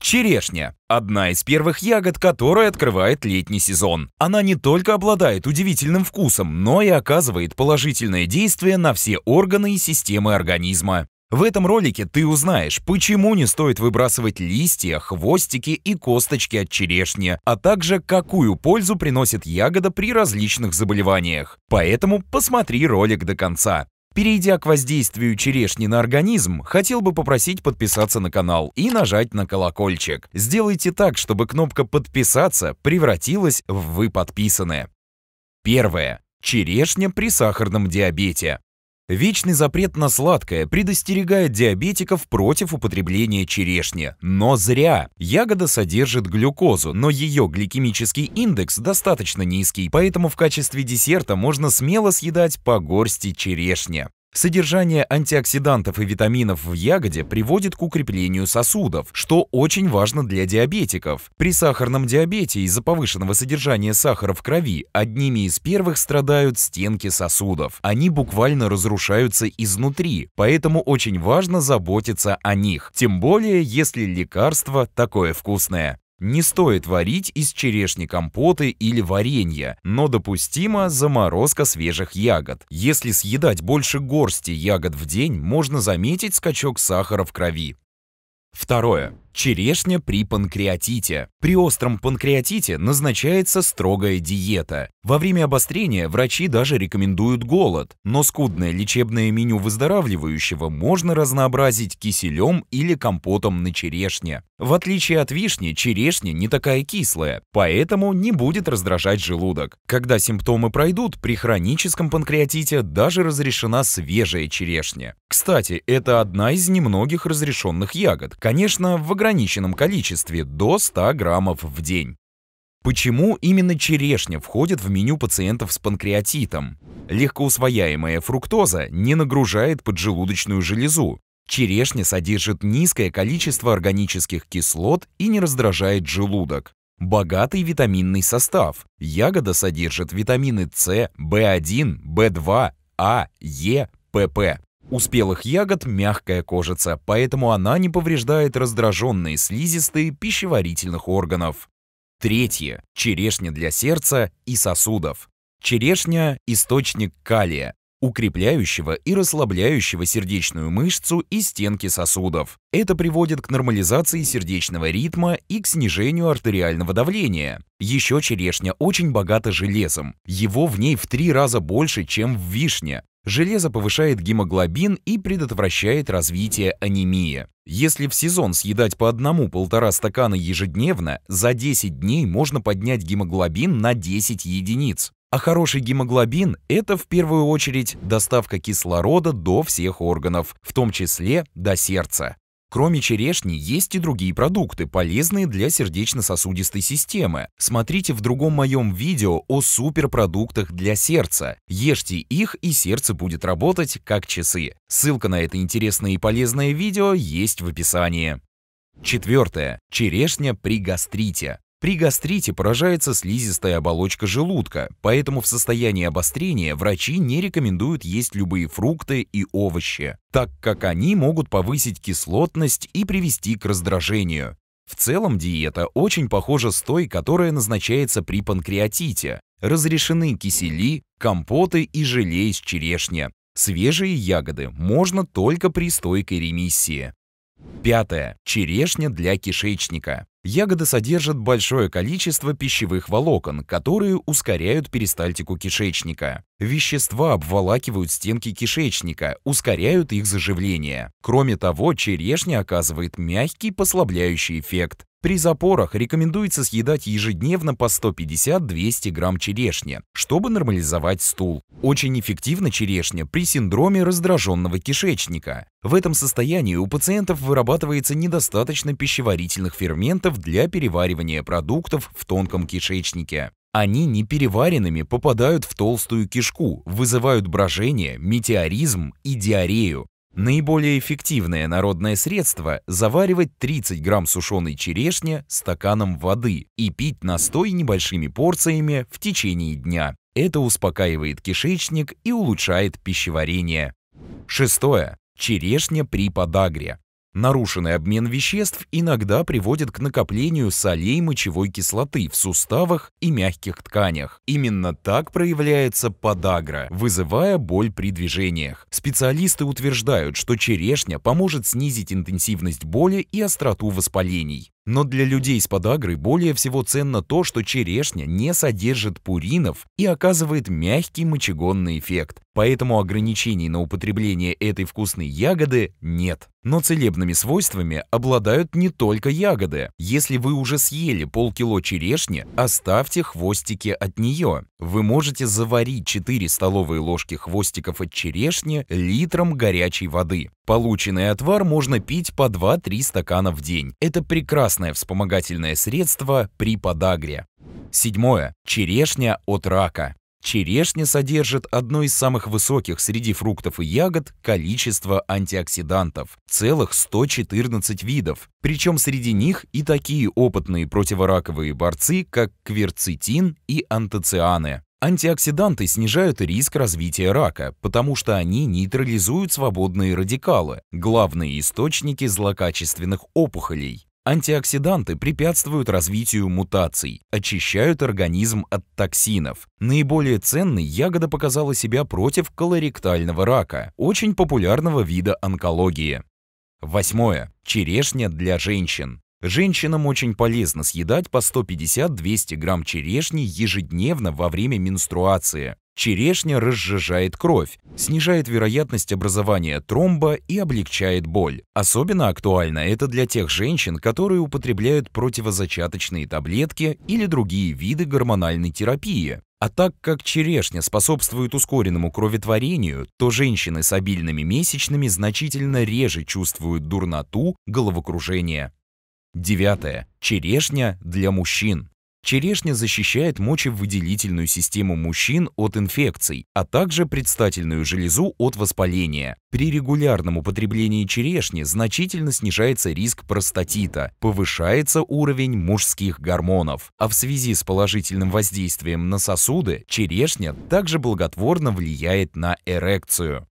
Черешня – одна из первых ягод, которая открывает летний сезон. Она не только обладает удивительным вкусом, но и оказывает положительное действие на все органы и системы организма. В этом ролике ты узнаешь, почему не стоит выбрасывать листья, хвостики и косточки от черешни, а также какую пользу приносит ягода при различных заболеваниях. Поэтому посмотри ролик до конца. Перейдя к воздействию черешни на организм, хотел бы попросить подписаться на канал и нажать на колокольчик. Сделайте так, чтобы кнопка «Подписаться» превратилась в «Вы подписаны». Первое. Черешня при сахарном диабете. Вечный запрет на сладкое предостерегает диабетиков против употребления черешни. Но зря. Ягода содержит глюкозу, но ее гликемический индекс достаточно низкий, поэтому в качестве десерта можно смело съедать по горсти черешни. Содержание антиоксидантов и витаминов в ягоде приводит к укреплению сосудов, что очень важно для диабетиков. При сахарном диабете из-за повышенного содержания сахара в крови одними из первых страдают стенки сосудов. Они буквально разрушаются изнутри, поэтому очень важно заботиться о них, тем более если лекарство такое вкусное. Не стоит варить из черешни компоты или варенья, но допустима заморозка свежих ягод. Если съедать больше горсти ягод в день, можно заметить скачок сахара в крови. Второе. Черешня при панкреатите. При остром панкреатите назначается строгая диета. Во время обострения врачи даже рекомендуют голод, но скудное лечебное меню выздоравливающего можно разнообразить киселем или компотом на черешне. В отличие от вишни, черешня не такая кислая, поэтому не будет раздражать желудок. Когда симптомы пройдут, при хроническом панкреатите даже разрешена свежая черешня. Кстати, это одна из немногих разрешенных ягод. Конечно, в ограничении ограниченном количестве до 100 граммов в день. Почему именно черешня входит в меню пациентов с панкреатитом? Легкоусвояемая фруктоза не нагружает поджелудочную железу. Черешня содержит низкое количество органических кислот и не раздражает желудок. Богатый витаминный состав. Ягода содержит витамины С, В1, В2, А, Е, ПП. У спелых ягод мягкая кожица, поэтому она не повреждает раздраженные слизистые пищеварительных органов. Третье. Черешня для сердца и сосудов. Черешня – источник калия, укрепляющего и расслабляющего сердечную мышцу и стенки сосудов. Это приводит к нормализации сердечного ритма и к снижению артериального давления. Еще черешня очень богата железом. Его в ней в три раза больше, чем в вишне. Железо повышает гемоглобин и предотвращает развитие анемии. Если в сезон съедать по одному-полтора стакана ежедневно, за 10 дней можно поднять гемоглобин на 10 единиц. А хороший гемоглобин – это в первую очередь доставка кислорода до всех органов, в том числе до сердца. Кроме черешни есть и другие продукты, полезные для сердечно-сосудистой системы. Смотрите в другом моем видео о суперпродуктах для сердца. Ешьте их, и сердце будет работать как часы. Ссылка на это интересное и полезное видео есть в описании. Четвертое. Черешня при гастрите. При гастрите поражается слизистая оболочка желудка, поэтому в состоянии обострения врачи не рекомендуют есть любые фрукты и овощи, так как они могут повысить кислотность и привести к раздражению. В целом диета очень похожа с той, которая назначается при панкреатите. Разрешены кисели, компоты и желе из черешни. Свежие ягоды можно только при стойкой ремиссии. Пятое. Черешня для кишечника. Ягоды содержат большое количество пищевых волокон, которые ускоряют перистальтику кишечника. Вещества обволакивают стенки кишечника, ускоряют их заживление. Кроме того, черешня оказывает мягкий послабляющий эффект. При запорах рекомендуется съедать ежедневно по 150-200 грамм черешни, чтобы нормализовать стул. Очень эффективна черешня при синдроме раздраженного кишечника. В этом состоянии у пациентов вырабатывается недостаточно пищеварительных ферментов для переваривания продуктов в тонком кишечнике. Они непереваренными попадают в толстую кишку, вызывают брожение, метеоризм и диарею. Наиболее эффективное народное средство – заваривать 30 грамм сушеной черешни стаканом воды и пить настой небольшими порциями в течение дня. Это успокаивает кишечник и улучшает пищеварение. Шестое. Черешня при подагре. Нарушенный обмен веществ иногда приводит к накоплению солей мочевой кислоты в суставах и мягких тканях. Именно так проявляется подагра, вызывая боль при движениях. Специалисты утверждают, что черешня поможет снизить интенсивность боли и остроту воспалений. Но для людей с подагрой более всего ценно то, что черешня не содержит пуринов и оказывает мягкий мочегонный эффект, поэтому ограничений на употребление этой вкусной ягоды нет. Но целебными свойствами обладают не только ягоды. Если вы уже съели полкило черешни, оставьте хвостики от нее. Вы можете заварить 4 столовые ложки хвостиков от черешни литром горячей воды. Полученный отвар можно пить по 2-3 стакана в день. Это прекрасное вспомогательное средство при подагре. Седьмое. Черешня от рака. Черешня содержит одно из самых высоких среди фруктов и ягод количество антиоксидантов – целых 114 видов. Причем среди них и такие опытные противораковые борцы, как кверцитин и антоцианы. Антиоксиданты снижают риск развития рака, потому что они нейтрализуют свободные радикалы, главные источники злокачественных опухолей. Антиоксиданты препятствуют развитию мутаций, очищают организм от токсинов. Наиболее ценной ягода показала себя против колоректального рака, очень популярного вида онкологии. Восьмое. Черешня для женщин. Женщинам очень полезно съедать по 150-200 грамм черешни ежедневно во время менструации. Черешня разжижает кровь, снижает вероятность образования тромба и облегчает боль. Особенно актуально это для тех женщин, которые употребляют противозачаточные таблетки или другие виды гормональной терапии. А так как черешня способствует ускоренному кроветворению, то женщины с обильными месячными значительно реже чувствуют дурноту, головокружение, Девятое. Черешня для мужчин. Черешня защищает мочевыделительную систему мужчин от инфекций, а также предстательную железу от воспаления. При регулярном употреблении черешни значительно снижается риск простатита, повышается уровень мужских гормонов. А в связи с положительным воздействием на сосуды, черешня также благотворно влияет на эрекцию.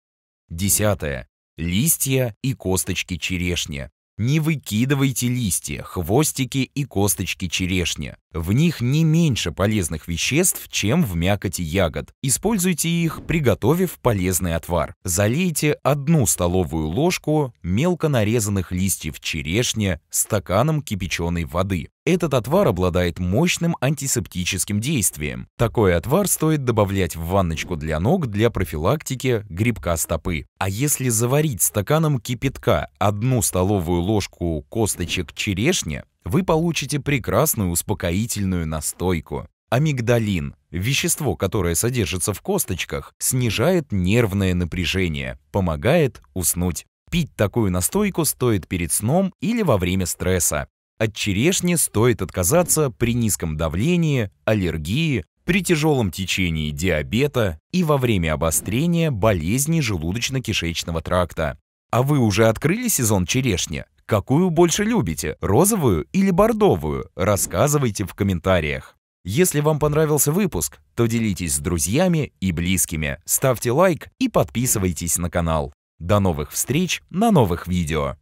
Десятое. Листья и косточки черешни. Не выкидывайте листья, хвостики и косточки черешни. В них не меньше полезных веществ, чем в мякоти ягод. Используйте их, приготовив полезный отвар. Залейте одну столовую ложку мелко нарезанных листьев черешня стаканом кипяченой воды. Этот отвар обладает мощным антисептическим действием. Такой отвар стоит добавлять в ванночку для ног для профилактики грибка стопы. А если заварить стаканом кипятка одну столовую ложку косточек черешня, вы получите прекрасную успокоительную настойку. Амигдалин, вещество, которое содержится в косточках, снижает нервное напряжение, помогает уснуть. Пить такую настойку стоит перед сном или во время стресса. От черешни стоит отказаться при низком давлении, аллергии, при тяжелом течении диабета и во время обострения болезней желудочно-кишечного тракта. А вы уже открыли сезон черешни? Какую больше любите, розовую или бордовую? Рассказывайте в комментариях. Если вам понравился выпуск, то делитесь с друзьями и близкими, ставьте лайк и подписывайтесь на канал. До новых встреч на новых видео!